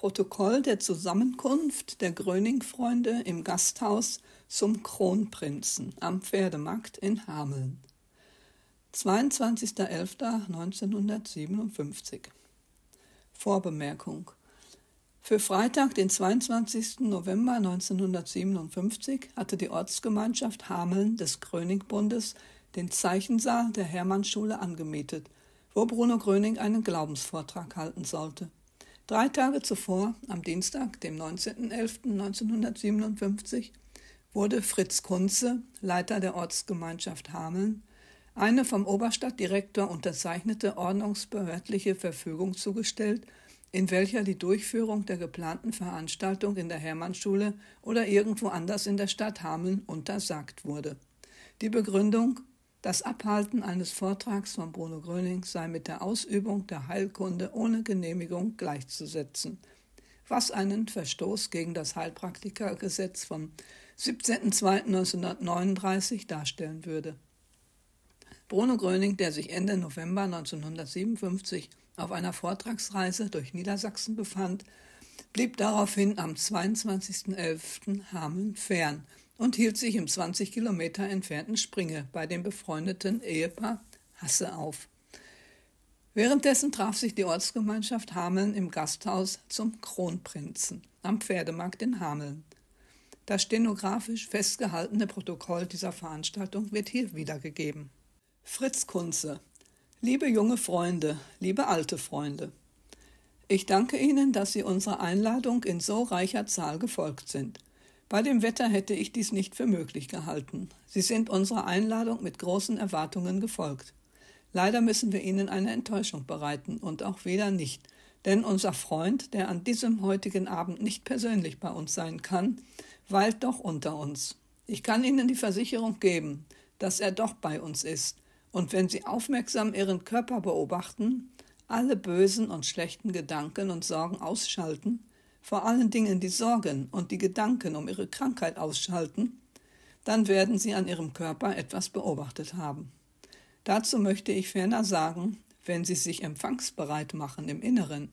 Protokoll der Zusammenkunft der Gröning-Freunde im Gasthaus zum Kronprinzen am Pferdemarkt in Hameln. 22.11.1957 Vorbemerkung Für Freitag, den 22. November 1957, hatte die Ortsgemeinschaft Hameln des Gröning-Bundes den Zeichensaal der Hermannschule angemietet, wo Bruno Gröning einen Glaubensvortrag halten sollte. Drei Tage zuvor, am Dienstag, dem 19.11.1957, wurde Fritz Kunze, Leiter der Ortsgemeinschaft Hameln, eine vom Oberstadtdirektor unterzeichnete ordnungsbehördliche Verfügung zugestellt, in welcher die Durchführung der geplanten Veranstaltung in der Hermannschule oder irgendwo anders in der Stadt Hameln untersagt wurde. Die Begründung das Abhalten eines Vortrags von Bruno Gröning sei mit der Ausübung der Heilkunde ohne Genehmigung gleichzusetzen, was einen Verstoß gegen das Heilpraktikergesetz vom 17.02.1939 darstellen würde. Bruno Gröning, der sich Ende November 1957 auf einer Vortragsreise durch Niedersachsen befand, blieb daraufhin am 22.11. Hameln fern – und hielt sich im 20 Kilometer entfernten Springe bei dem befreundeten Ehepaar Hasse auf. Währenddessen traf sich die Ortsgemeinschaft Hameln im Gasthaus zum Kronprinzen am Pferdemarkt in Hameln. Das stenografisch festgehaltene Protokoll dieser Veranstaltung wird hier wiedergegeben. Fritz Kunze Liebe junge Freunde, liebe alte Freunde, ich danke Ihnen, dass Sie unserer Einladung in so reicher Zahl gefolgt sind. Bei dem Wetter hätte ich dies nicht für möglich gehalten. Sie sind unserer Einladung mit großen Erwartungen gefolgt. Leider müssen wir Ihnen eine Enttäuschung bereiten und auch wieder nicht, denn unser Freund, der an diesem heutigen Abend nicht persönlich bei uns sein kann, weilt doch unter uns. Ich kann Ihnen die Versicherung geben, dass er doch bei uns ist, und wenn Sie aufmerksam Ihren Körper beobachten, alle bösen und schlechten Gedanken und Sorgen ausschalten, vor allen Dingen die Sorgen und die Gedanken um ihre Krankheit ausschalten, dann werden sie an ihrem Körper etwas beobachtet haben. Dazu möchte ich ferner sagen, wenn sie sich empfangsbereit machen im Inneren,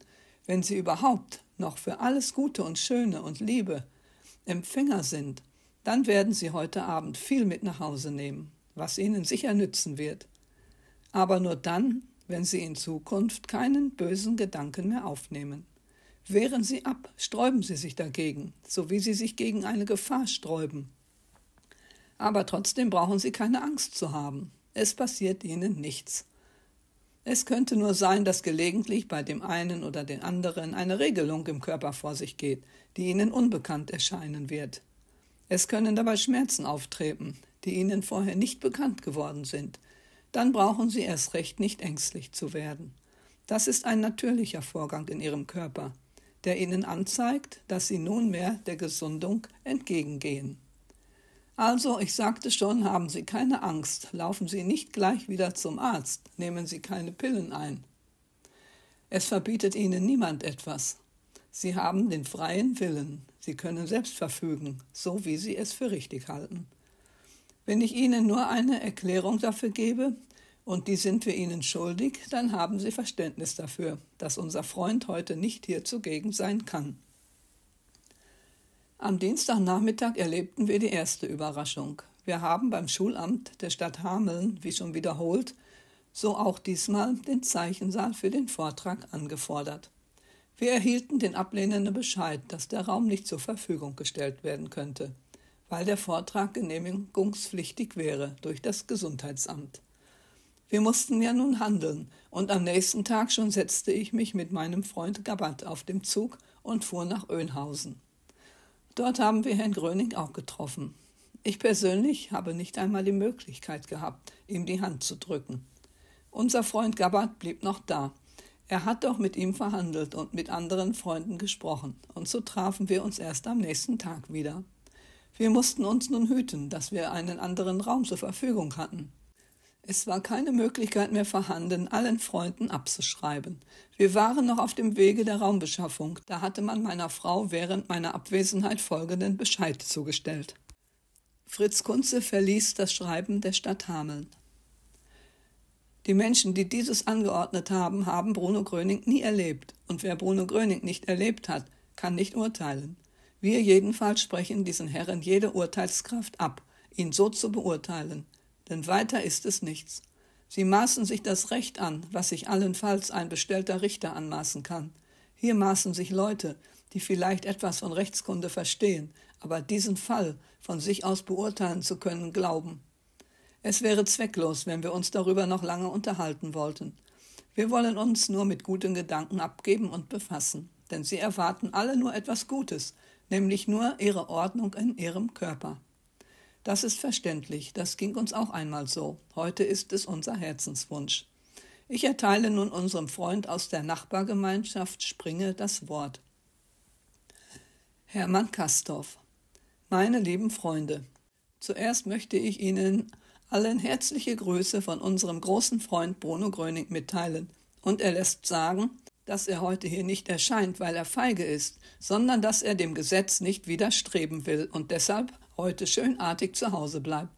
wenn sie überhaupt noch für alles Gute und Schöne und Liebe Empfänger sind, dann werden sie heute Abend viel mit nach Hause nehmen, was ihnen sicher nützen wird. Aber nur dann, wenn sie in Zukunft keinen bösen Gedanken mehr aufnehmen. Wehren Sie ab, sträuben Sie sich dagegen, so wie Sie sich gegen eine Gefahr sträuben. Aber trotzdem brauchen Sie keine Angst zu haben. Es passiert Ihnen nichts. Es könnte nur sein, dass gelegentlich bei dem einen oder den anderen eine Regelung im Körper vor sich geht, die Ihnen unbekannt erscheinen wird. Es können dabei Schmerzen auftreten, die Ihnen vorher nicht bekannt geworden sind. Dann brauchen Sie erst recht nicht ängstlich zu werden. Das ist ein natürlicher Vorgang in Ihrem Körper der ihnen anzeigt, dass sie nunmehr der Gesundung entgegengehen. Also, ich sagte schon, haben Sie keine Angst, laufen Sie nicht gleich wieder zum Arzt, nehmen Sie keine Pillen ein. Es verbietet Ihnen niemand etwas. Sie haben den freien Willen, Sie können selbst verfügen, so wie Sie es für richtig halten. Wenn ich Ihnen nur eine Erklärung dafür gebe, und die sind wir Ihnen schuldig, dann haben Sie Verständnis dafür, dass unser Freund heute nicht hier zugegen sein kann. Am Dienstagnachmittag erlebten wir die erste Überraschung. Wir haben beim Schulamt der Stadt Hameln, wie schon wiederholt, so auch diesmal den Zeichensaal für den Vortrag angefordert. Wir erhielten den ablehnenden Bescheid, dass der Raum nicht zur Verfügung gestellt werden könnte, weil der Vortrag genehmigungspflichtig wäre durch das Gesundheitsamt. Wir mussten ja nun handeln, und am nächsten Tag schon setzte ich mich mit meinem Freund Gabbard auf dem Zug und fuhr nach Önhausen. Dort haben wir Herrn Gröning auch getroffen. Ich persönlich habe nicht einmal die Möglichkeit gehabt, ihm die Hand zu drücken. Unser Freund Gabbard blieb noch da. Er hat doch mit ihm verhandelt und mit anderen Freunden gesprochen, und so trafen wir uns erst am nächsten Tag wieder. Wir mussten uns nun hüten, dass wir einen anderen Raum zur Verfügung hatten. Es war keine Möglichkeit mehr vorhanden, allen Freunden abzuschreiben. Wir waren noch auf dem Wege der Raumbeschaffung, da hatte man meiner Frau während meiner Abwesenheit folgenden Bescheid zugestellt. Fritz Kunze verließ das Schreiben der Stadt Hameln. Die Menschen, die dieses angeordnet haben, haben Bruno Gröning nie erlebt, und wer Bruno Gröning nicht erlebt hat, kann nicht urteilen. Wir jedenfalls sprechen diesen Herren jede Urteilskraft ab, ihn so zu beurteilen denn weiter ist es nichts. Sie maßen sich das Recht an, was sich allenfalls ein bestellter Richter anmaßen kann. Hier maßen sich Leute, die vielleicht etwas von Rechtskunde verstehen, aber diesen Fall von sich aus beurteilen zu können glauben. Es wäre zwecklos, wenn wir uns darüber noch lange unterhalten wollten. Wir wollen uns nur mit guten Gedanken abgeben und befassen, denn sie erwarten alle nur etwas Gutes, nämlich nur ihre Ordnung in ihrem Körper. Das ist verständlich, das ging uns auch einmal so. Heute ist es unser Herzenswunsch. Ich erteile nun unserem Freund aus der Nachbargemeinschaft Springe das Wort. Hermann Kastorf. Meine lieben Freunde, zuerst möchte ich Ihnen allen herzliche Grüße von unserem großen Freund Bruno Gröning mitteilen. Und er lässt sagen, dass er heute hier nicht erscheint, weil er feige ist, sondern dass er dem Gesetz nicht widerstreben will und deshalb heute schönartig zu Hause bleibt.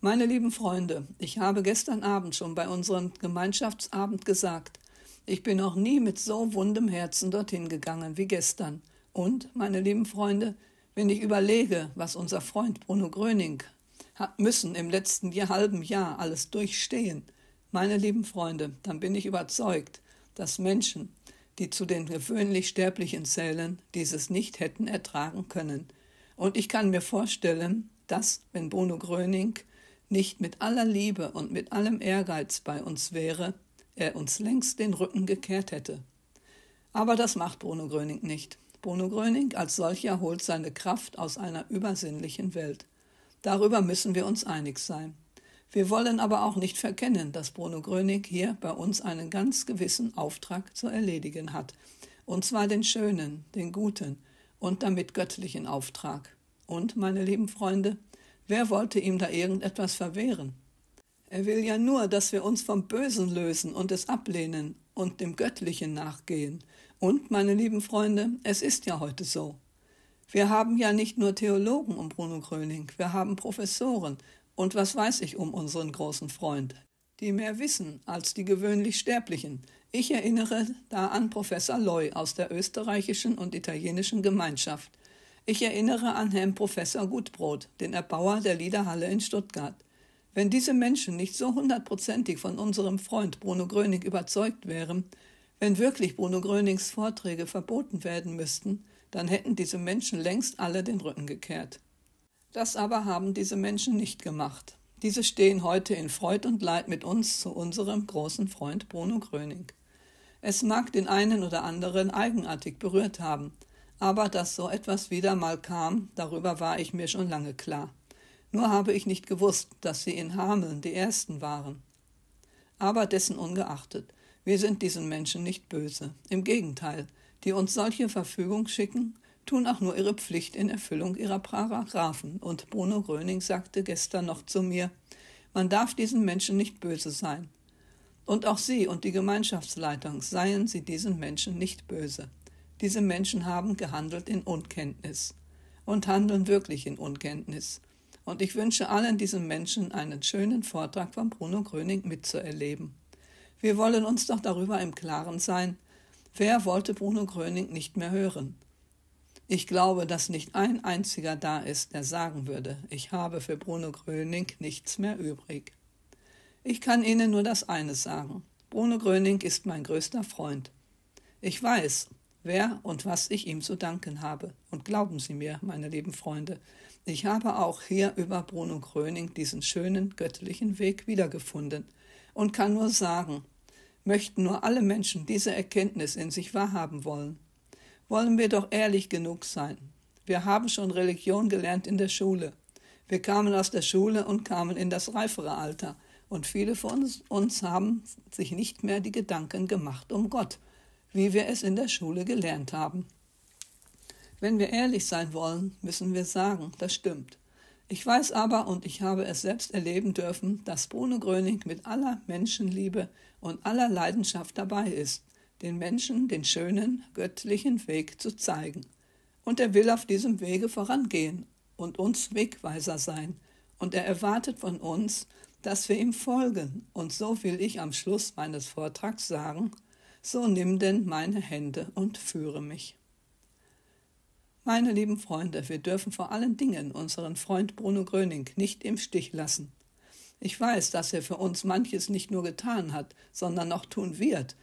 Meine lieben Freunde, ich habe gestern Abend schon bei unserem Gemeinschaftsabend gesagt, ich bin noch nie mit so wundem Herzen dorthin gegangen wie gestern. Und, meine lieben Freunde, wenn ich überlege, was unser Freund Bruno Gröning hat müssen im letzten halben Jahr alles durchstehen, meine lieben Freunde, dann bin ich überzeugt, dass Menschen, die zu den gewöhnlich Sterblichen zählen, dieses nicht hätten ertragen können. Und ich kann mir vorstellen, dass, wenn Bruno Gröning nicht mit aller Liebe und mit allem Ehrgeiz bei uns wäre, er uns längst den Rücken gekehrt hätte. Aber das macht Bruno Gröning nicht. Bruno Gröning als solcher holt seine Kraft aus einer übersinnlichen Welt. Darüber müssen wir uns einig sein. Wir wollen aber auch nicht verkennen, dass Bruno Grönig hier bei uns einen ganz gewissen Auftrag zu erledigen hat. Und zwar den schönen, den guten und damit göttlichen Auftrag. Und, meine lieben Freunde, wer wollte ihm da irgendetwas verwehren? Er will ja nur, dass wir uns vom Bösen lösen und es ablehnen und dem Göttlichen nachgehen. Und, meine lieben Freunde, es ist ja heute so. Wir haben ja nicht nur Theologen um Bruno Gröning, wir haben Professoren, und was weiß ich um unseren großen Freund, die mehr wissen als die gewöhnlich Sterblichen. Ich erinnere da an Professor Loy aus der österreichischen und italienischen Gemeinschaft. Ich erinnere an Herrn Professor Gutbrot, den Erbauer der Liederhalle in Stuttgart. Wenn diese Menschen nicht so hundertprozentig von unserem Freund Bruno Gröning überzeugt wären, wenn wirklich Bruno Grönings Vorträge verboten werden müssten, dann hätten diese Menschen längst alle den Rücken gekehrt. Das aber haben diese Menschen nicht gemacht. Diese stehen heute in Freud und Leid mit uns zu unserem großen Freund Bruno Gröning. Es mag den einen oder anderen eigenartig berührt haben, aber dass so etwas wieder mal kam, darüber war ich mir schon lange klar. Nur habe ich nicht gewusst, dass sie in Hameln die Ersten waren. Aber dessen ungeachtet, wir sind diesen Menschen nicht böse. Im Gegenteil, die uns solche Verfügung schicken, tun auch nur ihre Pflicht in Erfüllung ihrer Paragraphen. Und Bruno Gröning sagte gestern noch zu mir, man darf diesen Menschen nicht böse sein. Und auch Sie und die Gemeinschaftsleitung seien Sie diesen Menschen nicht böse. Diese Menschen haben gehandelt in Unkenntnis und handeln wirklich in Unkenntnis. Und ich wünsche allen diesen Menschen einen schönen Vortrag von Bruno Gröning mitzuerleben. Wir wollen uns doch darüber im Klaren sein, wer wollte Bruno Gröning nicht mehr hören? Ich glaube, dass nicht ein einziger da ist, der sagen würde, ich habe für Bruno Gröning nichts mehr übrig. Ich kann Ihnen nur das eine sagen. Bruno Gröning ist mein größter Freund. Ich weiß, wer und was ich ihm zu danken habe. Und glauben Sie mir, meine lieben Freunde, ich habe auch hier über Bruno Gröning diesen schönen göttlichen Weg wiedergefunden und kann nur sagen, möchten nur alle Menschen diese Erkenntnis in sich wahrhaben wollen, wollen wir doch ehrlich genug sein. Wir haben schon Religion gelernt in der Schule. Wir kamen aus der Schule und kamen in das reifere Alter. Und viele von uns, haben sich nicht mehr die Gedanken gemacht um Gott, wie wir es in der Schule gelernt haben. Wenn wir ehrlich sein wollen, müssen wir sagen, das stimmt. Ich weiß aber, und ich habe es selbst erleben dürfen, dass Bruno Gröning mit aller Menschenliebe und aller Leidenschaft dabei ist den Menschen den schönen, göttlichen Weg zu zeigen. Und er will auf diesem Wege vorangehen und uns Wegweiser sein. Und er erwartet von uns, dass wir ihm folgen. Und so will ich am Schluss meines Vortrags sagen, so nimm denn meine Hände und führe mich. Meine lieben Freunde, wir dürfen vor allen Dingen unseren Freund Bruno Gröning nicht im Stich lassen. Ich weiß, dass er für uns manches nicht nur getan hat, sondern noch tun wird,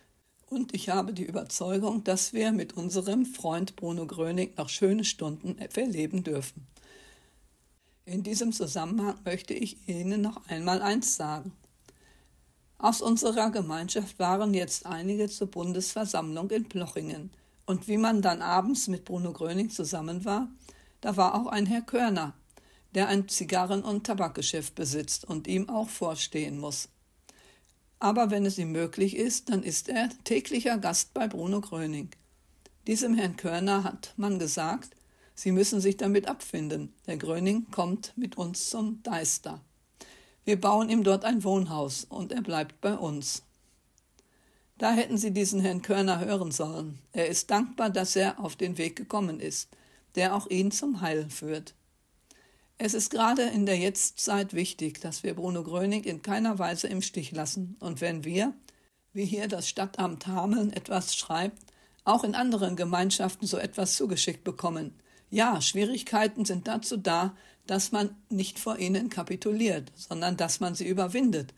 und ich habe die Überzeugung, dass wir mit unserem Freund Bruno Gröning noch schöne Stunden verleben dürfen. In diesem Zusammenhang möchte ich Ihnen noch einmal eins sagen. Aus unserer Gemeinschaft waren jetzt einige zur Bundesversammlung in Plochingen. Und wie man dann abends mit Bruno Gröning zusammen war, da war auch ein Herr Körner, der ein Zigarren- und Tabakgeschäft besitzt und ihm auch vorstehen muss aber wenn es ihm möglich ist, dann ist er täglicher Gast bei Bruno Gröning. Diesem Herrn Körner hat man gesagt, Sie müssen sich damit abfinden, der Gröning kommt mit uns zum Deister. Wir bauen ihm dort ein Wohnhaus und er bleibt bei uns. Da hätten Sie diesen Herrn Körner hören sollen. Er ist dankbar, dass er auf den Weg gekommen ist, der auch ihn zum Heil führt. Es ist gerade in der Jetztzeit wichtig, dass wir Bruno Gröning in keiner Weise im Stich lassen. Und wenn wir, wie hier das Stadtamt Hameln etwas schreibt, auch in anderen Gemeinschaften so etwas zugeschickt bekommen. Ja, Schwierigkeiten sind dazu da, dass man nicht vor ihnen kapituliert, sondern dass man sie überwindet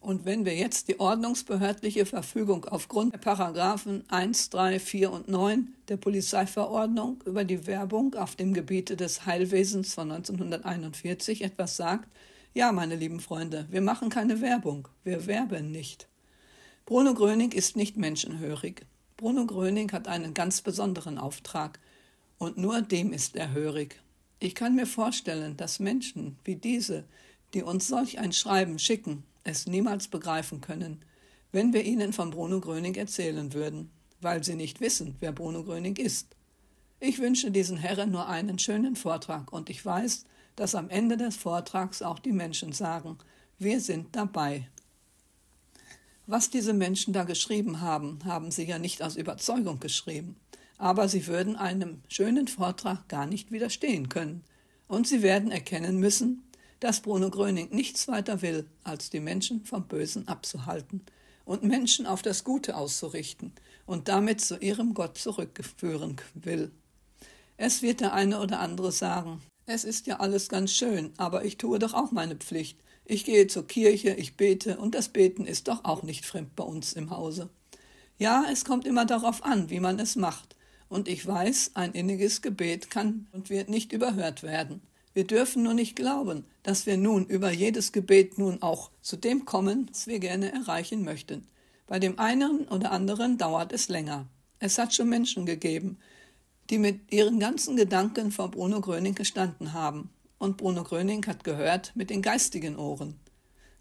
und wenn wir jetzt die ordnungsbehördliche Verfügung aufgrund der Paragraphen 1, 3, 4 und 9 der Polizeiverordnung über die Werbung auf dem Gebiete des Heilwesens von 1941 etwas sagt, ja, meine lieben Freunde, wir machen keine Werbung, wir werben nicht. Bruno Gröning ist nicht menschenhörig. Bruno Gröning hat einen ganz besonderen Auftrag und nur dem ist er hörig. Ich kann mir vorstellen, dass Menschen wie diese, die uns solch ein Schreiben schicken, es niemals begreifen können, wenn wir ihnen von Bruno Gröning erzählen würden, weil sie nicht wissen, wer Bruno Gröning ist. Ich wünsche diesen Herren nur einen schönen Vortrag und ich weiß, dass am Ende des Vortrags auch die Menschen sagen, wir sind dabei. Was diese Menschen da geschrieben haben, haben sie ja nicht aus Überzeugung geschrieben, aber sie würden einem schönen Vortrag gar nicht widerstehen können, und sie werden erkennen müssen, dass Bruno Gröning nichts weiter will, als die Menschen vom Bösen abzuhalten und Menschen auf das Gute auszurichten und damit zu ihrem Gott zurückführen will. Es wird der eine oder andere sagen, es ist ja alles ganz schön, aber ich tue doch auch meine Pflicht. Ich gehe zur Kirche, ich bete, und das Beten ist doch auch nicht fremd bei uns im Hause. Ja, es kommt immer darauf an, wie man es macht. Und ich weiß, ein inniges Gebet kann und wird nicht überhört werden. Wir dürfen nur nicht glauben, dass wir nun über jedes Gebet nun auch zu dem kommen, was wir gerne erreichen möchten. Bei dem einen oder anderen dauert es länger. Es hat schon Menschen gegeben, die mit ihren ganzen Gedanken vor Bruno Gröning gestanden haben. Und Bruno Gröning hat gehört mit den geistigen Ohren.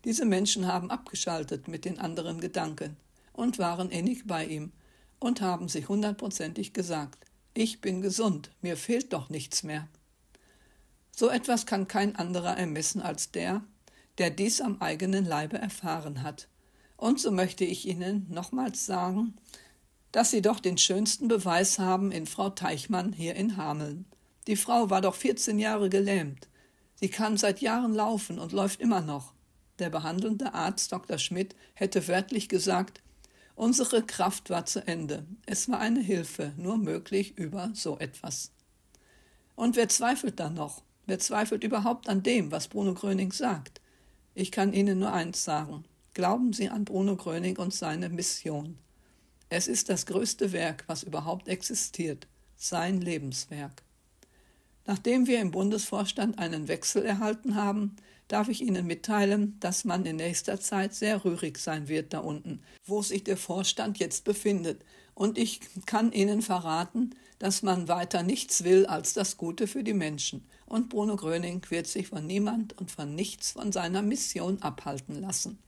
Diese Menschen haben abgeschaltet mit den anderen Gedanken und waren innig bei ihm und haben sich hundertprozentig gesagt, ich bin gesund, mir fehlt doch nichts mehr. So etwas kann kein anderer ermessen als der, der dies am eigenen Leibe erfahren hat. Und so möchte ich Ihnen nochmals sagen, dass Sie doch den schönsten Beweis haben in Frau Teichmann hier in Hameln. Die Frau war doch 14 Jahre gelähmt. Sie kann seit Jahren laufen und läuft immer noch. Der behandelnde Arzt Dr. Schmidt hätte wörtlich gesagt, unsere Kraft war zu Ende. Es war eine Hilfe, nur möglich über so etwas. Und wer zweifelt da noch? Wer zweifelt überhaupt an dem, was Bruno Gröning sagt? Ich kann Ihnen nur eins sagen. Glauben Sie an Bruno Gröning und seine Mission. Es ist das größte Werk, was überhaupt existiert, sein Lebenswerk. Nachdem wir im Bundesvorstand einen Wechsel erhalten haben, darf ich Ihnen mitteilen, dass man in nächster Zeit sehr rührig sein wird da unten, wo sich der Vorstand jetzt befindet. Und ich kann Ihnen verraten, dass man weiter nichts will als das Gute für die Menschen. Und Bruno Gröning wird sich von niemand und von nichts von seiner Mission abhalten lassen.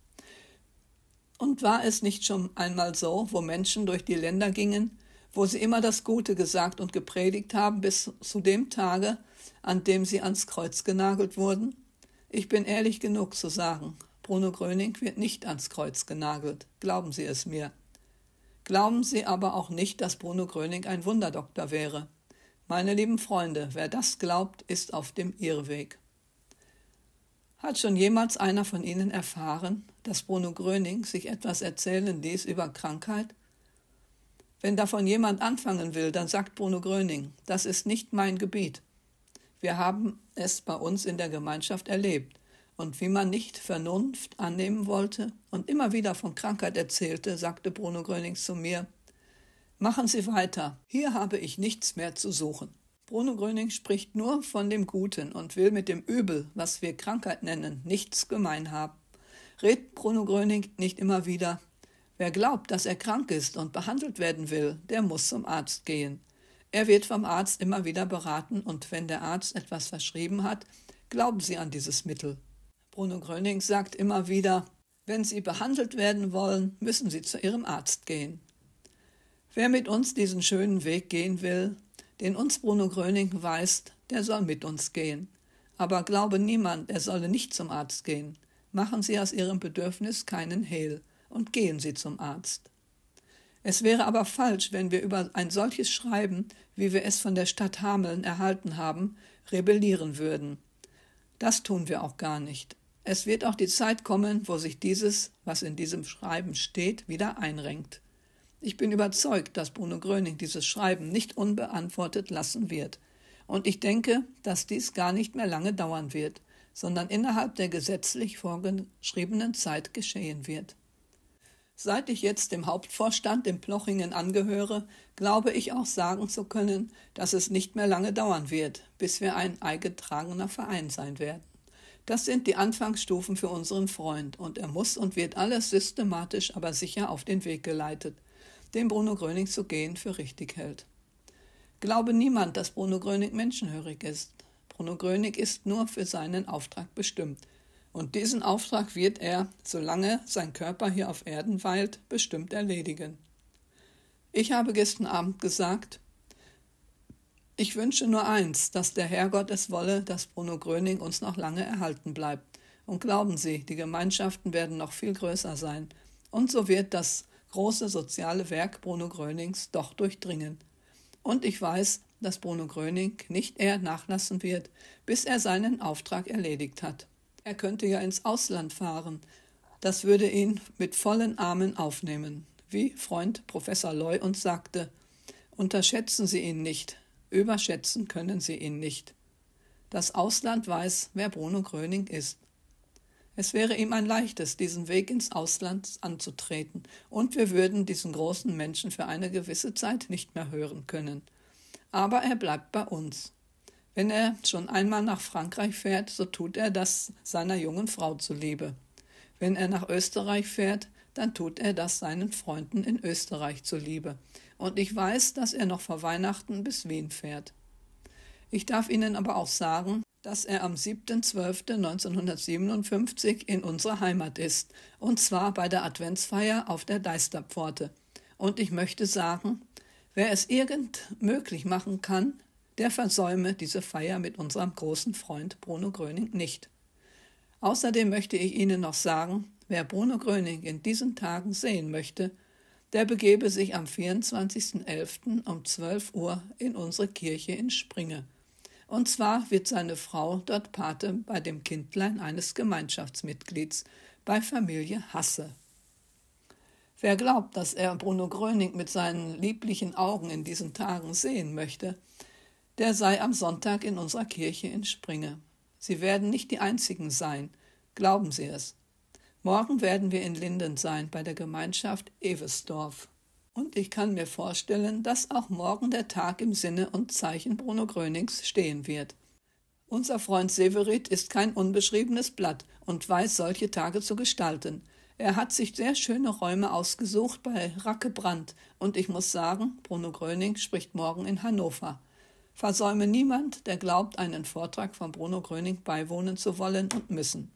Und war es nicht schon einmal so, wo Menschen durch die Länder gingen, wo sie immer das Gute gesagt und gepredigt haben bis zu dem Tage, an dem sie ans Kreuz genagelt wurden? Ich bin ehrlich genug zu sagen, Bruno Gröning wird nicht ans Kreuz genagelt, glauben Sie es mir. Glauben Sie aber auch nicht, dass Bruno Gröning ein Wunderdoktor wäre. Meine lieben Freunde, wer das glaubt, ist auf dem Irrweg. Hat schon jemals einer von Ihnen erfahren, dass Bruno Gröning sich etwas erzählen ließ über Krankheit? Wenn davon jemand anfangen will, dann sagt Bruno Gröning, das ist nicht mein Gebiet. Wir haben es bei uns in der Gemeinschaft erlebt und wie man nicht Vernunft annehmen wollte und immer wieder von Krankheit erzählte, sagte Bruno Grönings zu mir, Machen Sie weiter, hier habe ich nichts mehr zu suchen. Bruno Gröning spricht nur von dem Guten und will mit dem Übel, was wir Krankheit nennen, nichts gemein haben. Redet Bruno Gröning nicht immer wieder, wer glaubt, dass er krank ist und behandelt werden will, der muss zum Arzt gehen. Er wird vom Arzt immer wieder beraten und wenn der Arzt etwas verschrieben hat, glauben Sie an dieses Mittel. Bruno Gröning sagt immer wieder, wenn Sie behandelt werden wollen, müssen Sie zu Ihrem Arzt gehen. Wer mit uns diesen schönen Weg gehen will, den uns Bruno Gröning weist, der soll mit uns gehen. Aber glaube niemand, er solle nicht zum Arzt gehen. Machen Sie aus Ihrem Bedürfnis keinen Hehl und gehen Sie zum Arzt. Es wäre aber falsch, wenn wir über ein solches Schreiben, wie wir es von der Stadt Hameln erhalten haben, rebellieren würden. Das tun wir auch gar nicht. Es wird auch die Zeit kommen, wo sich dieses, was in diesem Schreiben steht, wieder einrenkt. Ich bin überzeugt, dass Bruno Gröning dieses Schreiben nicht unbeantwortet lassen wird. Und ich denke, dass dies gar nicht mehr lange dauern wird, sondern innerhalb der gesetzlich vorgeschriebenen Zeit geschehen wird. Seit ich jetzt dem Hauptvorstand in Plochingen angehöre, glaube ich auch sagen zu können, dass es nicht mehr lange dauern wird, bis wir ein eingetragener Verein sein werden. Das sind die Anfangsstufen für unseren Freund und er muss und wird alles systematisch, aber sicher auf den Weg geleitet, den Bruno Gröning zu gehen für richtig hält. Glaube niemand, dass Bruno Gröning menschenhörig ist. Bruno Gröning ist nur für seinen Auftrag bestimmt. Und diesen Auftrag wird er, solange sein Körper hier auf Erden weilt, bestimmt erledigen. Ich habe gestern Abend gesagt, ich wünsche nur eins, dass der Herrgott es wolle, dass Bruno Gröning uns noch lange erhalten bleibt. Und glauben Sie, die Gemeinschaften werden noch viel größer sein. Und so wird das große soziale Werk Bruno Grönings doch durchdringen. Und ich weiß, dass Bruno Gröning nicht eher nachlassen wird, bis er seinen Auftrag erledigt hat. Er könnte ja ins Ausland fahren. Das würde ihn mit vollen Armen aufnehmen, wie Freund Professor Loy uns sagte. Unterschätzen Sie ihn nicht, Überschätzen können sie ihn nicht. Das Ausland weiß, wer Bruno Gröning ist. Es wäre ihm ein leichtes, diesen Weg ins Ausland anzutreten, und wir würden diesen großen Menschen für eine gewisse Zeit nicht mehr hören können. Aber er bleibt bei uns. Wenn er schon einmal nach Frankreich fährt, so tut er das seiner jungen Frau zuliebe. Wenn er nach Österreich fährt, dann tut er das seinen Freunden in Österreich zuliebe und ich weiß, dass er noch vor Weihnachten bis Wien fährt. Ich darf Ihnen aber auch sagen, dass er am 7.12.1957 in unserer Heimat ist, und zwar bei der Adventsfeier auf der Deisterpforte. Und ich möchte sagen, wer es irgend möglich machen kann, der versäume diese Feier mit unserem großen Freund Bruno Gröning nicht. Außerdem möchte ich Ihnen noch sagen, wer Bruno Gröning in diesen Tagen sehen möchte, der begebe sich am 24.11. um 12 Uhr in unsere Kirche in Springe. Und zwar wird seine Frau dort Pate bei dem Kindlein eines Gemeinschaftsmitglieds, bei Familie Hasse. Wer glaubt, dass er Bruno Gröning mit seinen lieblichen Augen in diesen Tagen sehen möchte, der sei am Sonntag in unserer Kirche in Springe. Sie werden nicht die einzigen sein, glauben Sie es. Morgen werden wir in Linden sein bei der Gemeinschaft Evesdorf. Und ich kann mir vorstellen, dass auch morgen der Tag im Sinne und Zeichen Bruno Grönings stehen wird. Unser Freund Severit ist kein unbeschriebenes Blatt und weiß solche Tage zu gestalten. Er hat sich sehr schöne Räume ausgesucht bei Rackebrand und ich muss sagen, Bruno Gröning spricht morgen in Hannover. Versäume niemand, der glaubt, einen Vortrag von Bruno Gröning beiwohnen zu wollen und müssen.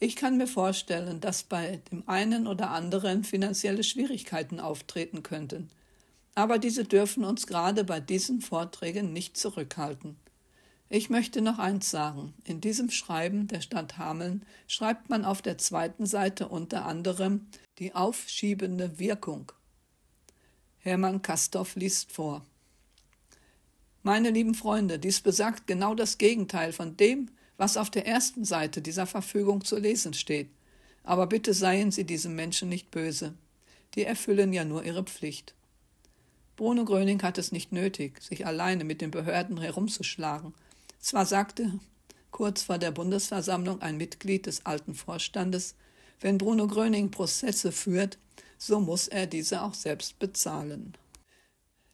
Ich kann mir vorstellen, dass bei dem einen oder anderen finanzielle Schwierigkeiten auftreten könnten. Aber diese dürfen uns gerade bei diesen Vorträgen nicht zurückhalten. Ich möchte noch eins sagen. In diesem Schreiben der Stadt Hameln schreibt man auf der zweiten Seite unter anderem die aufschiebende Wirkung. Hermann Kastorf liest vor. Meine lieben Freunde, dies besagt genau das Gegenteil von dem, was auf der ersten Seite dieser Verfügung zu lesen steht. Aber bitte seien Sie diesem Menschen nicht böse. Die erfüllen ja nur ihre Pflicht. Bruno Gröning hat es nicht nötig, sich alleine mit den Behörden herumzuschlagen. Zwar sagte kurz vor der Bundesversammlung ein Mitglied des alten Vorstandes, wenn Bruno Gröning Prozesse führt, so muss er diese auch selbst bezahlen.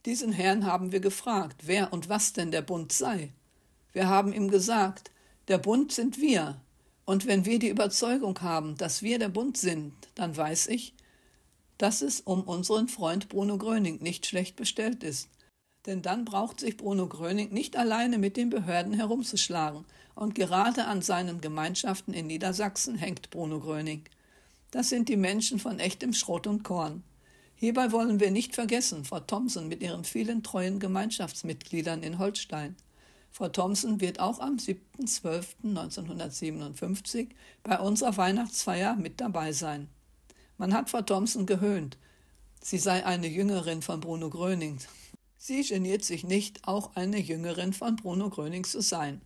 Diesen Herrn haben wir gefragt, wer und was denn der Bund sei. Wir haben ihm gesagt, der Bund sind wir. Und wenn wir die Überzeugung haben, dass wir der Bund sind, dann weiß ich, dass es um unseren Freund Bruno Gröning nicht schlecht bestellt ist. Denn dann braucht sich Bruno Gröning nicht alleine mit den Behörden herumzuschlagen. Und gerade an seinen Gemeinschaften in Niedersachsen hängt Bruno Gröning. Das sind die Menschen von echtem Schrott und Korn. Hierbei wollen wir nicht vergessen Frau Thomsen mit ihren vielen treuen Gemeinschaftsmitgliedern in Holstein. Frau Thompson wird auch am 7.12.1957 bei unserer Weihnachtsfeier mit dabei sein. Man hat Frau Thompson gehöhnt. Sie sei eine Jüngerin von Bruno Gröning. Sie geniert sich nicht, auch eine Jüngerin von Bruno Gröning zu sein.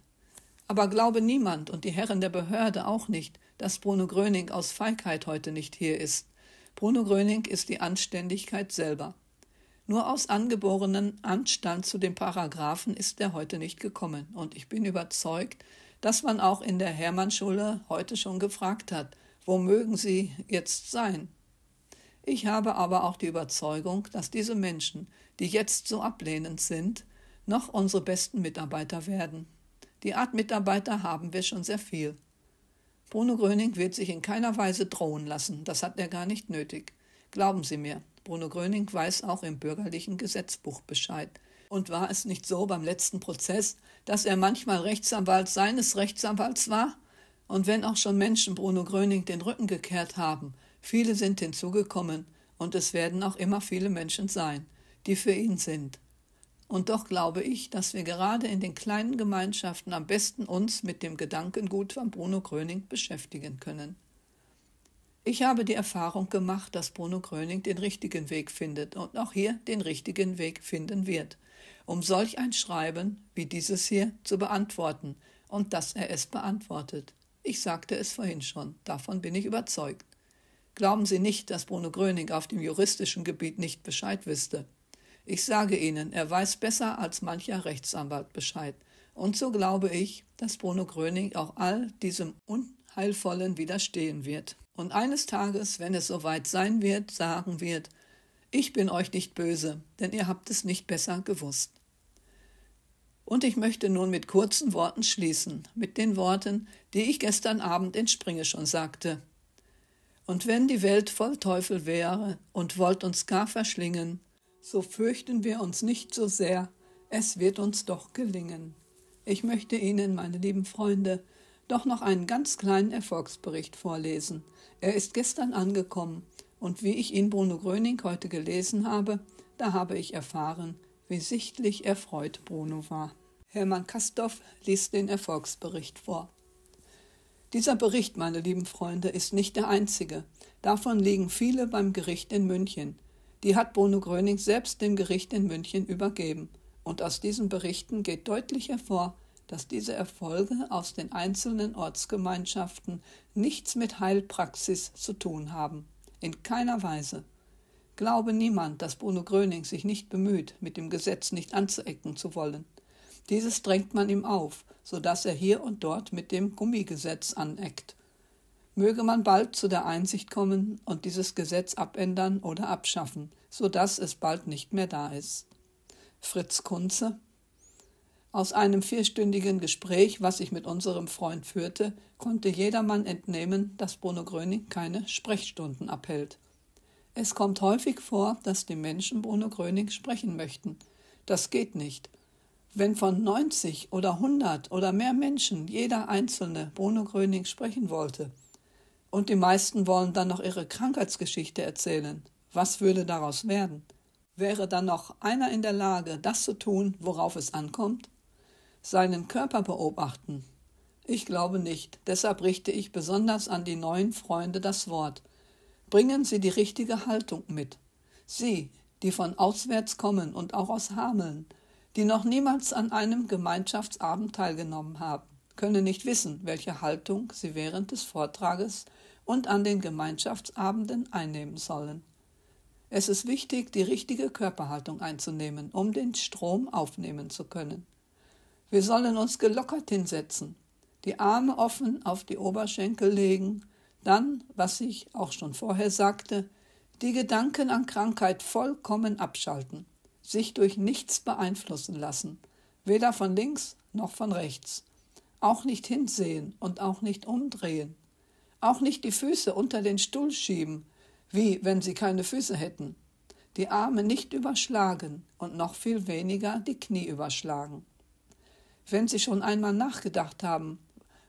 Aber glaube niemand und die Herren der Behörde auch nicht, dass Bruno Gröning aus Feigheit heute nicht hier ist. Bruno Gröning ist die Anständigkeit selber. Nur aus angeborenen Anstand zu dem Paragraphen ist er heute nicht gekommen. Und ich bin überzeugt, dass man auch in der Hermannschule heute schon gefragt hat, wo mögen sie jetzt sein? Ich habe aber auch die Überzeugung, dass diese Menschen, die jetzt so ablehnend sind, noch unsere besten Mitarbeiter werden. Die Art Mitarbeiter haben wir schon sehr viel. Bruno Gröning wird sich in keiner Weise drohen lassen, das hat er gar nicht nötig. Glauben Sie mir. Bruno Gröning weiß auch im bürgerlichen Gesetzbuch Bescheid. Und war es nicht so beim letzten Prozess, dass er manchmal Rechtsanwalt seines Rechtsanwalts war? Und wenn auch schon Menschen Bruno Gröning den Rücken gekehrt haben, viele sind hinzugekommen und es werden auch immer viele Menschen sein, die für ihn sind. Und doch glaube ich, dass wir gerade in den kleinen Gemeinschaften am besten uns mit dem Gedankengut von Bruno Gröning beschäftigen können. Ich habe die Erfahrung gemacht, dass Bruno Gröning den richtigen Weg findet und auch hier den richtigen Weg finden wird, um solch ein Schreiben wie dieses hier zu beantworten und dass er es beantwortet. Ich sagte es vorhin schon, davon bin ich überzeugt. Glauben Sie nicht, dass Bruno Gröning auf dem juristischen Gebiet nicht Bescheid wüsste. Ich sage Ihnen, er weiß besser als mancher Rechtsanwalt Bescheid. Und so glaube ich, dass Bruno Gröning auch all diesem Unheilvollen widerstehen wird und eines Tages, wenn es soweit sein wird, sagen wird, ich bin euch nicht böse, denn ihr habt es nicht besser gewusst. Und ich möchte nun mit kurzen Worten schließen, mit den Worten, die ich gestern Abend in Springe schon sagte. Und wenn die Welt voll Teufel wäre und wollt uns gar verschlingen, so fürchten wir uns nicht so sehr, es wird uns doch gelingen. Ich möchte Ihnen, meine lieben Freunde, doch noch einen ganz kleinen Erfolgsbericht vorlesen. Er ist gestern angekommen und wie ich ihn Bruno Gröning heute gelesen habe, da habe ich erfahren, wie sichtlich erfreut Bruno war. Hermann Kastorf liest den Erfolgsbericht vor. Dieser Bericht, meine lieben Freunde, ist nicht der einzige. Davon liegen viele beim Gericht in München. Die hat Bruno Gröning selbst dem Gericht in München übergeben. Und aus diesen Berichten geht deutlich hervor, dass diese Erfolge aus den einzelnen Ortsgemeinschaften nichts mit Heilpraxis zu tun haben. In keiner Weise. Glaube niemand, dass Bruno Gröning sich nicht bemüht, mit dem Gesetz nicht anzuecken zu wollen. Dieses drängt man ihm auf, so dass er hier und dort mit dem Gummigesetz aneckt. Möge man bald zu der Einsicht kommen und dieses Gesetz abändern oder abschaffen, so dass es bald nicht mehr da ist. Fritz Kunze aus einem vierstündigen Gespräch, was ich mit unserem Freund führte, konnte jedermann entnehmen, dass Bruno Gröning keine Sprechstunden abhält. Es kommt häufig vor, dass die Menschen Bruno Gröning sprechen möchten. Das geht nicht. Wenn von 90 oder 100 oder mehr Menschen jeder einzelne Bruno Gröning sprechen wollte, und die meisten wollen dann noch ihre Krankheitsgeschichte erzählen, was würde daraus werden? Wäre dann noch einer in der Lage, das zu tun, worauf es ankommt? seinen Körper beobachten? Ich glaube nicht, deshalb richte ich besonders an die neuen Freunde das Wort. Bringen Sie die richtige Haltung mit. Sie, die von auswärts kommen und auch aus Hameln, die noch niemals an einem Gemeinschaftsabend teilgenommen haben, können nicht wissen, welche Haltung sie während des Vortrages und an den Gemeinschaftsabenden einnehmen sollen. Es ist wichtig, die richtige Körperhaltung einzunehmen, um den Strom aufnehmen zu können. Wir sollen uns gelockert hinsetzen, die Arme offen auf die Oberschenkel legen, dann, was ich auch schon vorher sagte, die Gedanken an Krankheit vollkommen abschalten, sich durch nichts beeinflussen lassen, weder von links noch von rechts, auch nicht hinsehen und auch nicht umdrehen, auch nicht die Füße unter den Stuhl schieben, wie wenn sie keine Füße hätten, die Arme nicht überschlagen und noch viel weniger die Knie überschlagen. Wenn Sie schon einmal nachgedacht haben,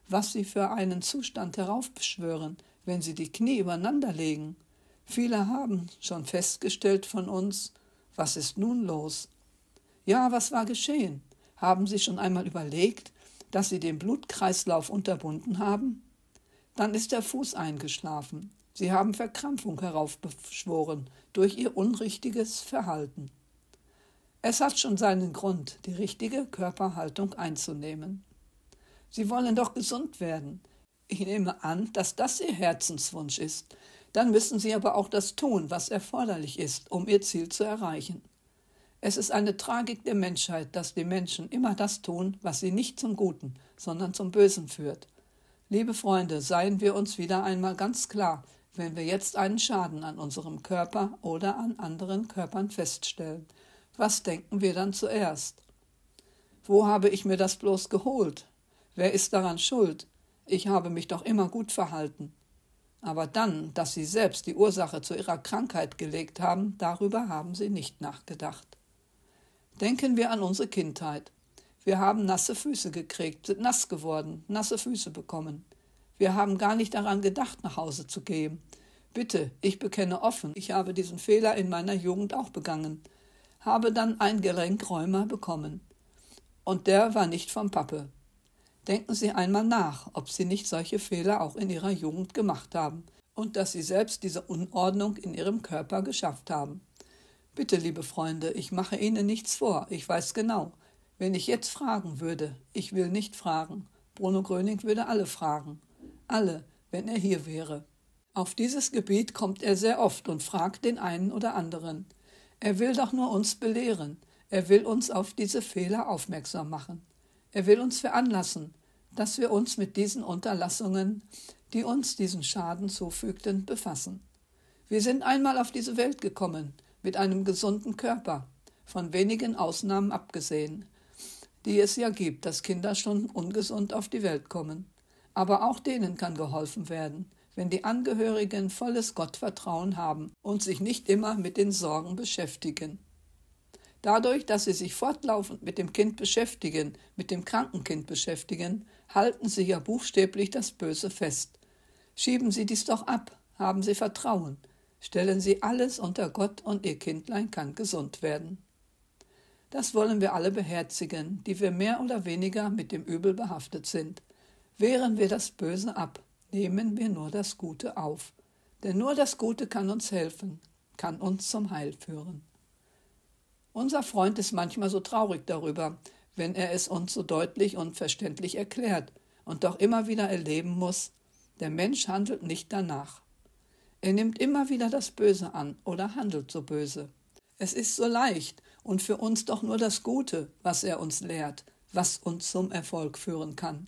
was Sie für einen Zustand heraufbeschwören, wenn Sie die Knie übereinander legen, viele haben schon festgestellt von uns, was ist nun los? Ja, was war geschehen? Haben Sie schon einmal überlegt, dass Sie den Blutkreislauf unterbunden haben? Dann ist der Fuß eingeschlafen. Sie haben Verkrampfung heraufbeschworen durch Ihr unrichtiges Verhalten. Es hat schon seinen Grund, die richtige Körperhaltung einzunehmen. Sie wollen doch gesund werden. Ich nehme an, dass das Ihr Herzenswunsch ist. Dann müssen Sie aber auch das tun, was erforderlich ist, um Ihr Ziel zu erreichen. Es ist eine Tragik der Menschheit, dass die Menschen immer das tun, was sie nicht zum Guten, sondern zum Bösen führt. Liebe Freunde, seien wir uns wieder einmal ganz klar, wenn wir jetzt einen Schaden an unserem Körper oder an anderen Körpern feststellen. Was denken wir dann zuerst? Wo habe ich mir das bloß geholt? Wer ist daran schuld? Ich habe mich doch immer gut verhalten. Aber dann, dass sie selbst die Ursache zu ihrer Krankheit gelegt haben, darüber haben sie nicht nachgedacht. Denken wir an unsere Kindheit. Wir haben nasse Füße gekriegt, sind nass geworden, nasse Füße bekommen. Wir haben gar nicht daran gedacht, nach Hause zu gehen. Bitte, ich bekenne offen, ich habe diesen Fehler in meiner Jugend auch begangen habe dann ein Gelenkräumer bekommen. Und der war nicht vom Pappe. Denken Sie einmal nach, ob Sie nicht solche Fehler auch in Ihrer Jugend gemacht haben und dass Sie selbst diese Unordnung in Ihrem Körper geschafft haben. Bitte, liebe Freunde, ich mache Ihnen nichts vor, ich weiß genau. Wenn ich jetzt fragen würde, ich will nicht fragen. Bruno Gröning würde alle fragen. Alle, wenn er hier wäre. Auf dieses Gebiet kommt er sehr oft und fragt den einen oder anderen. Er will doch nur uns belehren. Er will uns auf diese Fehler aufmerksam machen. Er will uns veranlassen, dass wir uns mit diesen Unterlassungen, die uns diesen Schaden zufügten, befassen. Wir sind einmal auf diese Welt gekommen, mit einem gesunden Körper, von wenigen Ausnahmen abgesehen, die es ja gibt, dass Kinder schon ungesund auf die Welt kommen. Aber auch denen kann geholfen werden, wenn die Angehörigen volles Gottvertrauen haben und sich nicht immer mit den Sorgen beschäftigen. Dadurch, dass sie sich fortlaufend mit dem Kind beschäftigen, mit dem Krankenkind beschäftigen, halten sie ja buchstäblich das Böse fest. Schieben Sie dies doch ab, haben Sie Vertrauen, stellen Sie alles unter Gott und Ihr Kindlein kann gesund werden. Das wollen wir alle beherzigen, die wir mehr oder weniger mit dem Übel behaftet sind. Wehren wir das Böse ab, nehmen wir nur das Gute auf. Denn nur das Gute kann uns helfen, kann uns zum Heil führen. Unser Freund ist manchmal so traurig darüber, wenn er es uns so deutlich und verständlich erklärt und doch immer wieder erleben muss, der Mensch handelt nicht danach. Er nimmt immer wieder das Böse an oder handelt so böse. Es ist so leicht und für uns doch nur das Gute, was er uns lehrt, was uns zum Erfolg führen kann.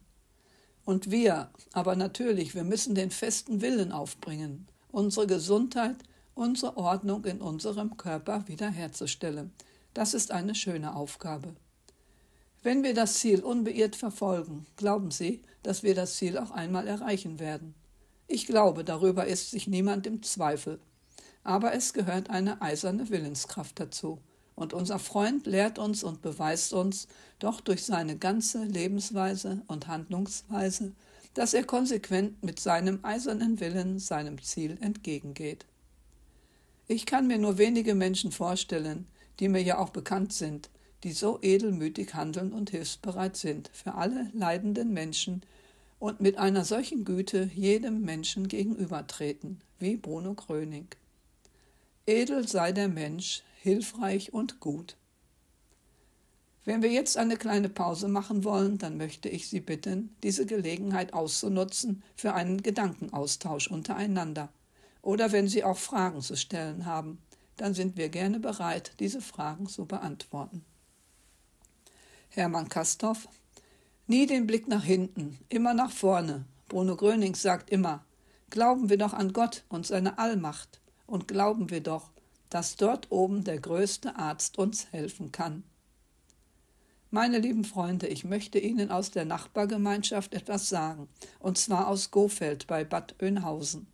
Und wir, aber natürlich, wir müssen den festen Willen aufbringen, unsere Gesundheit, unsere Ordnung in unserem Körper wiederherzustellen. Das ist eine schöne Aufgabe. Wenn wir das Ziel unbeirrt verfolgen, glauben Sie, dass wir das Ziel auch einmal erreichen werden. Ich glaube, darüber ist sich niemand im Zweifel. Aber es gehört eine eiserne Willenskraft dazu. Und unser Freund lehrt uns und beweist uns doch durch seine ganze Lebensweise und Handlungsweise, dass er konsequent mit seinem eisernen Willen seinem Ziel entgegengeht. Ich kann mir nur wenige Menschen vorstellen, die mir ja auch bekannt sind, die so edelmütig handeln und hilfsbereit sind für alle leidenden Menschen und mit einer solchen Güte jedem Menschen gegenübertreten, wie Bruno Gröning. Edel sei der Mensch, hilfreich und gut. Wenn wir jetzt eine kleine Pause machen wollen, dann möchte ich Sie bitten, diese Gelegenheit auszunutzen für einen Gedankenaustausch untereinander. Oder wenn Sie auch Fragen zu stellen haben, dann sind wir gerne bereit, diese Fragen zu beantworten. Hermann Kastorf Nie den Blick nach hinten, immer nach vorne. Bruno Gröning sagt immer, glauben wir doch an Gott und seine Allmacht und glauben wir doch, dass dort oben der größte Arzt uns helfen kann. Meine lieben Freunde, ich möchte Ihnen aus der Nachbargemeinschaft etwas sagen, und zwar aus Gofeld bei Bad Oeynhausen.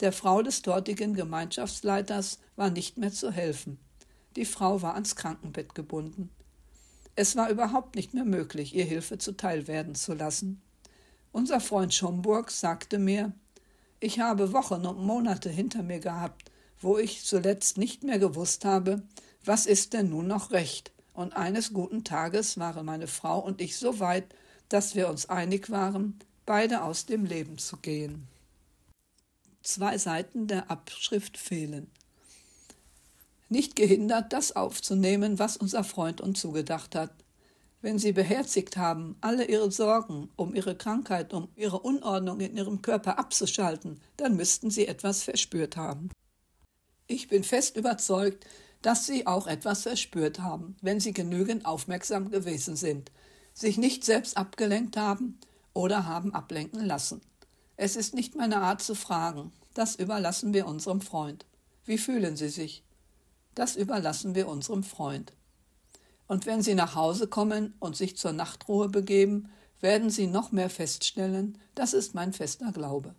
Der Frau des dortigen Gemeinschaftsleiters war nicht mehr zu helfen. Die Frau war ans Krankenbett gebunden. Es war überhaupt nicht mehr möglich, ihr Hilfe zuteil werden zu lassen. Unser Freund Schomburg sagte mir, ich habe Wochen und Monate hinter mir gehabt, wo ich zuletzt nicht mehr gewusst habe, was ist denn nun noch recht? Und eines guten Tages waren meine Frau und ich so weit, dass wir uns einig waren, beide aus dem Leben zu gehen. Zwei Seiten der Abschrift fehlen. Nicht gehindert, das aufzunehmen, was unser Freund uns zugedacht hat, wenn sie beherzigt haben, alle ihre Sorgen um ihre Krankheit, um ihre Unordnung in ihrem Körper abzuschalten, dann müssten sie etwas verspürt haben. Ich bin fest überzeugt, dass sie auch etwas verspürt haben, wenn sie genügend aufmerksam gewesen sind, sich nicht selbst abgelenkt haben oder haben ablenken lassen. Es ist nicht meine Art zu fragen, das überlassen wir unserem Freund. Wie fühlen Sie sich? Das überlassen wir unserem Freund. Und wenn Sie nach Hause kommen und sich zur Nachtruhe begeben, werden Sie noch mehr feststellen, das ist mein fester Glaube.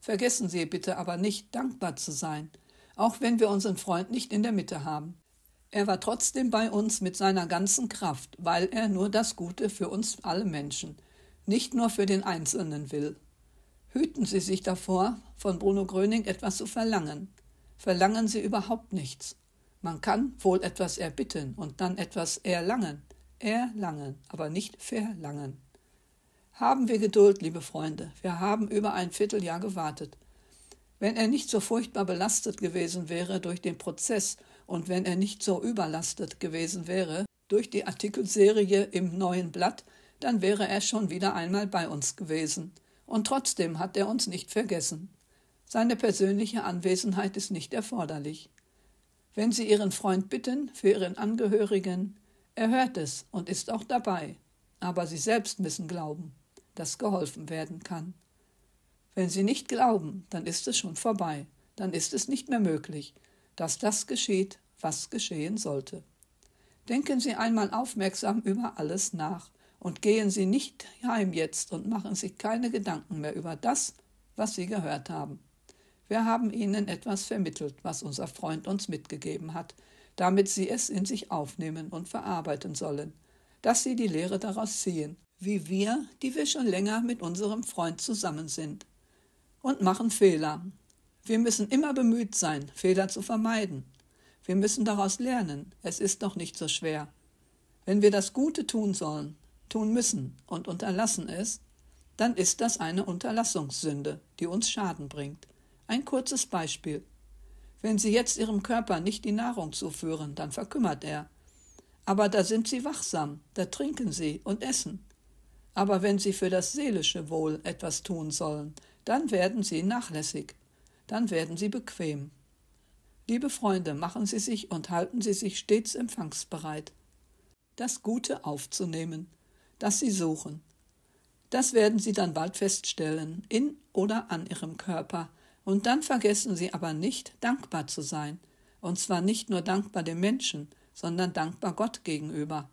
Vergessen Sie bitte aber nicht, dankbar zu sein, auch wenn wir unseren Freund nicht in der Mitte haben. Er war trotzdem bei uns mit seiner ganzen Kraft, weil er nur das Gute für uns alle Menschen, nicht nur für den Einzelnen will. Hüten Sie sich davor, von Bruno Gröning etwas zu verlangen. Verlangen Sie überhaupt nichts. Man kann wohl etwas erbitten und dann etwas erlangen, erlangen, aber nicht verlangen. Haben wir Geduld, liebe Freunde, wir haben über ein Vierteljahr gewartet. Wenn er nicht so furchtbar belastet gewesen wäre durch den Prozess und wenn er nicht so überlastet gewesen wäre durch die Artikelserie im neuen Blatt, dann wäre er schon wieder einmal bei uns gewesen. Und trotzdem hat er uns nicht vergessen. Seine persönliche Anwesenheit ist nicht erforderlich. Wenn Sie Ihren Freund bitten für Ihren Angehörigen, er hört es und ist auch dabei, aber Sie selbst müssen glauben, dass geholfen werden kann. Wenn Sie nicht glauben, dann ist es schon vorbei, dann ist es nicht mehr möglich, dass das geschieht, was geschehen sollte. Denken Sie einmal aufmerksam über alles nach und gehen Sie nicht heim jetzt und machen sich keine Gedanken mehr über das, was Sie gehört haben. Wir haben ihnen etwas vermittelt, was unser Freund uns mitgegeben hat, damit sie es in sich aufnehmen und verarbeiten sollen, dass sie die Lehre daraus ziehen, wie wir, die wir schon länger mit unserem Freund zusammen sind, und machen Fehler. Wir müssen immer bemüht sein, Fehler zu vermeiden. Wir müssen daraus lernen, es ist noch nicht so schwer. Wenn wir das Gute tun sollen, tun müssen und unterlassen es, dann ist das eine Unterlassungssünde, die uns Schaden bringt. Ein kurzes Beispiel. Wenn Sie jetzt Ihrem Körper nicht die Nahrung zuführen, dann verkümmert er. Aber da sind Sie wachsam, da trinken Sie und essen. Aber wenn Sie für das seelische Wohl etwas tun sollen, dann werden Sie nachlässig, dann werden Sie bequem. Liebe Freunde, machen Sie sich und halten Sie sich stets empfangsbereit. Das Gute aufzunehmen, das Sie suchen. Das werden Sie dann bald feststellen, in oder an Ihrem Körper, und dann vergessen Sie aber nicht, dankbar zu sein. Und zwar nicht nur dankbar dem Menschen, sondern dankbar Gott gegenüber.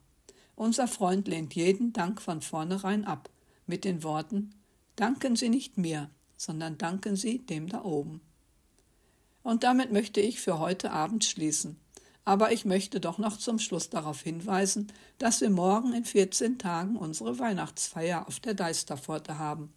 Unser Freund lehnt jeden Dank von vornherein ab, mit den Worten Danken Sie nicht mir, sondern danken Sie dem da oben. Und damit möchte ich für heute Abend schließen. Aber ich möchte doch noch zum Schluss darauf hinweisen, dass wir morgen in 14 Tagen unsere Weihnachtsfeier auf der Deisterpforte haben.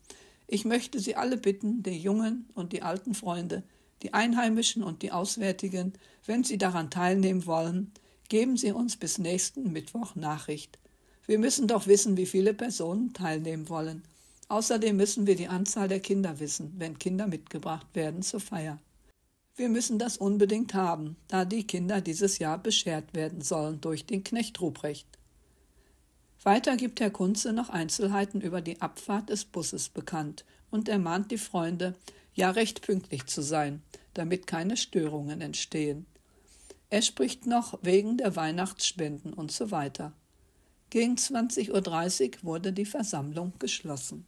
Ich möchte Sie alle bitten, die jungen und die alten Freunde, die Einheimischen und die Auswärtigen, wenn Sie daran teilnehmen wollen, geben Sie uns bis nächsten Mittwoch Nachricht. Wir müssen doch wissen, wie viele Personen teilnehmen wollen. Außerdem müssen wir die Anzahl der Kinder wissen, wenn Kinder mitgebracht werden zur Feier. Wir müssen das unbedingt haben, da die Kinder dieses Jahr beschert werden sollen durch den Knecht Ruprecht. Weiter gibt Herr Kunze noch Einzelheiten über die Abfahrt des Busses bekannt und ermahnt die Freunde, ja recht pünktlich zu sein, damit keine Störungen entstehen. Er spricht noch wegen der Weihnachtsspenden und so weiter. Gegen 20.30 Uhr wurde die Versammlung geschlossen.